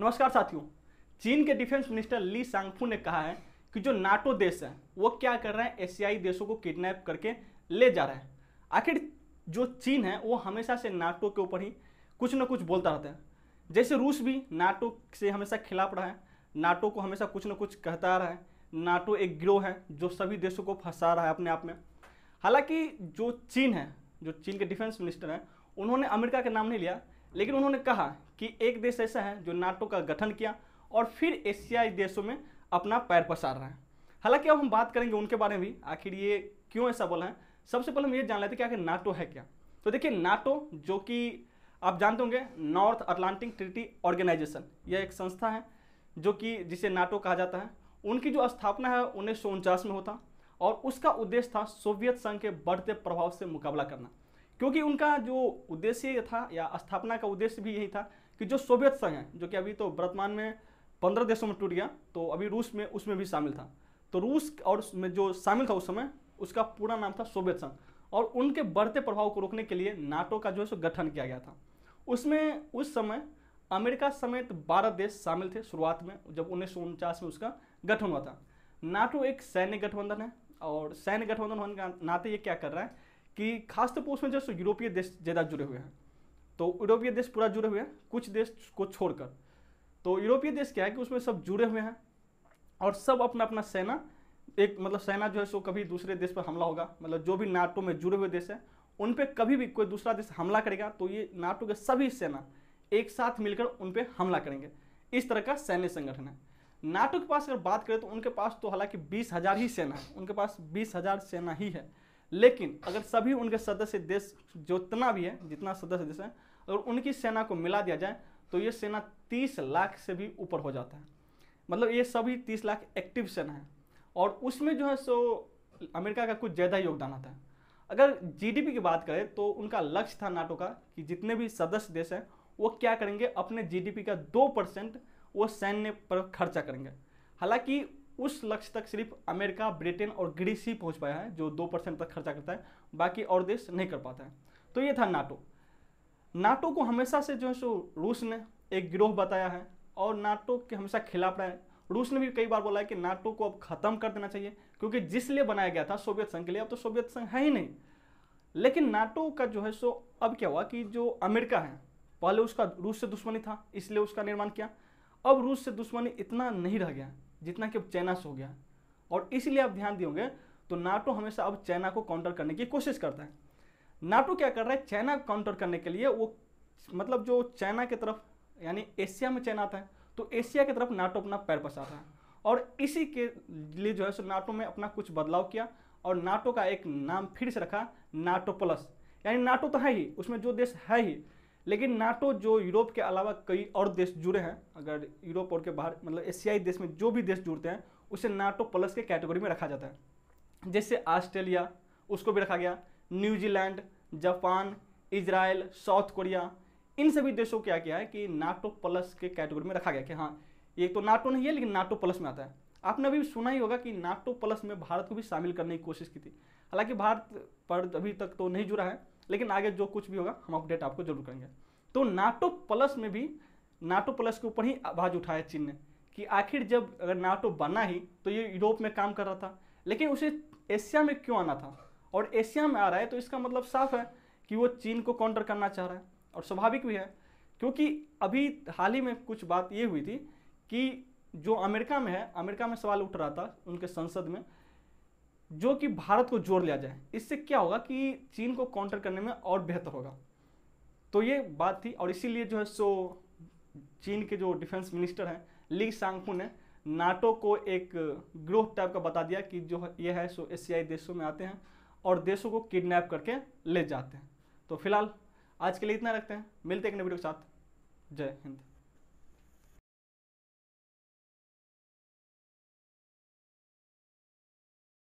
नमस्कार साथियों चीन के डिफेंस मिनिस्टर ली सांगफू ने कहा है कि जो नाटो देश हैं वो क्या कर रहे हैं एशियाई देशों को किडनैप करके ले जा रहे हैं आखिर जो चीन है वो हमेशा से नाटो के ऊपर ही कुछ ना कुछ बोलता रहता है जैसे रूस भी नाटो से हमेशा खिलाफ रहा है नाटो को हमेशा कुछ ना कुछ कहता रहा है नाटो एक गिरोह है जो सभी देशों को फंसा रहा है अपने आप में हालांकि जो चीन है जो चीन के डिफेंस मिनिस्टर हैं उन्होंने अमेरिका का नाम नहीं लिया लेकिन उन्होंने कहा कि एक देश ऐसा है जो नाटो का गठन किया और फिर एशियाई देशों में अपना पैर पसार रहा है हालांकि अब हम बात करेंगे उनके बारे में भी आखिर ये क्यों ऐसा बोला है सबसे पहले हम ये जान लेते हैं कि आखिर नाटो है क्या तो देखिए नाटो जो कि आप जानते होंगे नॉर्थ अटलांटिक ट्रिटी ऑर्गेनाइजेशन यह एक संस्था है जो कि जिसे नाटो कहा जाता है उनकी जो स्थापना है उन्नीस में होता और उसका उद्देश्य था सोवियत संघ के बढ़ते प्रभाव से मुकाबला करना क्योंकि उनका जो उद्देश्य था या स्थापना का उद्देश्य भी यही था कि जो सोवियत संघ है जो कि अभी तो वर्तमान में पंद्रह देशों में टूट गया तो अभी रूस में उसमें भी शामिल था तो रूस और उसमें जो शामिल था उस समय उसका पूरा नाम था सोवियत संघ और उनके बढ़ते प्रभाव को रोकने के लिए नाटो का जो है सो गठन किया गया था उसमें उस समय अमेरिका समेत 12 देश शामिल थे शुरुआत में जब उन्नीस में उसका गठन हुआ था नाटो एक सैन्य गठबंधन है और सैन्य गठबंधन होने का नाते ये क्या कर रहा है कि खासतौर तो पर उसमें जस्ट यूरोपीय देश ज़्यादा जुड़े हुए हैं तो यूरोपीय देश पूरा जुड़े हुए हैं कुछ देश को छोड़कर तो यूरोपीय देश क्या है कि उसमें सब जुड़े हुए हैं और सब अपना अपना सेना एक मतलब सेना जो है सो कभी दूसरे देश पर हमला होगा मतलब जो भी नाटो में जुड़े हुए देश हैं उन पर कभी भी कोई दूसरा देश हमला करेगा तो ये नाटो के सभी सेना एक साथ मिलकर उन पर हमला करेंगे इस तरह का सैन्य संगठन है नाटो के पास अगर बात करें तो उनके पास तो हालांकि बीस हज़ार ही सेना है उनके पास बीस हज़ार सेना ही है लेकिन अगर सभी उनके सदस्य देश जितना भी है जितना सदस्य देश है अगर उनकी सेना को मिला दिया जाए तो ये सेना तीस लाख से भी ऊपर हो जाता है मतलब ये सभी तीस लाख एक्टिव सेना है और उसमें जो है सो अमेरिका का कुछ ज़्यादा योगदान आता है अगर जीडीपी की बात करें तो उनका लक्ष्य था नाटो का कि जितने भी सदस्य देश हैं वो क्या करेंगे अपने जीडीपी का दो परसेंट वो सैन्य पर खर्चा करेंगे हालांकि उस लक्ष्य तक सिर्फ अमेरिका ब्रिटेन और ग्रीस ही पहुंच पाया है जो दो परसेंट तक खर्चा करता है बाकी और देश नहीं कर पाता है तो ये था नाटो नाटो को हमेशा से जो है सो रूस ने एक गिरोह बताया है और नाटो के हमेशा खिलाफ रहा है रूस ने भी कई बार बोला है कि नाटो को अब खत्म कर देना चाहिए क्योंकि जिस लिए बनाया गया था सोवियत संघ के लिए अब तो सोवियत संघ है ही नहीं लेकिन नाटो का जो है सो अब क्या हुआ कि जो अमेरिका है पहले उसका रूस से दुश्मनी था इसलिए उसका निर्माण किया अब रूस से दुश्मनी इतना नहीं रह गया जितना कि अब चाइना से हो गया और इसलिए आप ध्यान दियोगे तो नाटो हमेशा अब चाइना को काउंटर करने की कोशिश करता है नाटो क्या कर रहा है चाइना काउंटर करने के लिए वो मतलब जो चाइना की तरफ यानी एशिया में चाइना आता है तो एशिया की तरफ नाटो अपना पैर पसाता है और इसी के लिए जो है सो नाटो में अपना कुछ बदलाव किया और नाटो का एक नाम फिर से रखा नाटो प्लस यानी नाटो तो है ही उसमें जो देश है ही लेकिन नाटो जो यूरोप के अलावा कई और देश जुड़े हैं अगर यूरोप और के बाहर मतलब एशियाई देश में जो भी देश जुड़ते हैं उसे नाटो प्लस के कैटेगरी में रखा जाता है जैसे ऑस्ट्रेलिया उसको भी रखा गया New Zealand Japan Israel South Korea इन सभी देशों क्या किया है कि नाटो प्लस के कैटेगरी में रखा गया कि हाँ ये तो नाटो नहीं है लेकिन नाटो प्लस में आता है आपने अभी सुना ही होगा कि नाटो प्लस में भारत को भी शामिल करने की कोशिश की थी हालांकि भारत पर अभी तक तो नहीं जुड़ा है लेकिन आगे जो कुछ भी होगा हम अपडेट आपको जरूर करेंगे तो नाटो प्लस में भी नाटो प्लस के ऊपर ही आवाज उठाया चीन ने कि आखिर जब अगर नाटो बना ही तो ये यूरोप में काम कर रहा था लेकिन उसे एशिया में क्यों आना था और एशिया में आ रहा है तो इसका मतलब साफ है कि वो चीन को काउंटर करना चाह रहा है और स्वाभाविक भी है क्योंकि अभी हाल ही में कुछ बात ये हुई थी कि जो अमेरिका में है अमेरिका में सवाल उठ रहा था उनके संसद में जो कि भारत को जोड़ लिया जाए इससे क्या होगा कि चीन को काउंटर करने में और बेहतर होगा तो ये बात थी और इसीलिए जो है सो चीन के जो डिफेंस मिनिस्टर हैं ली सांगफू ने नाटो को एक ग्रोथ टाइप का बता दिया कि जो ये है सो एशियाई देशों में आते हैं और देशों को किडनैप करके ले जाते हैं तो फिलहाल आज के लिए इतना रखते हैं मिलते हैं एक नए वीडियो के साथ जय हिंद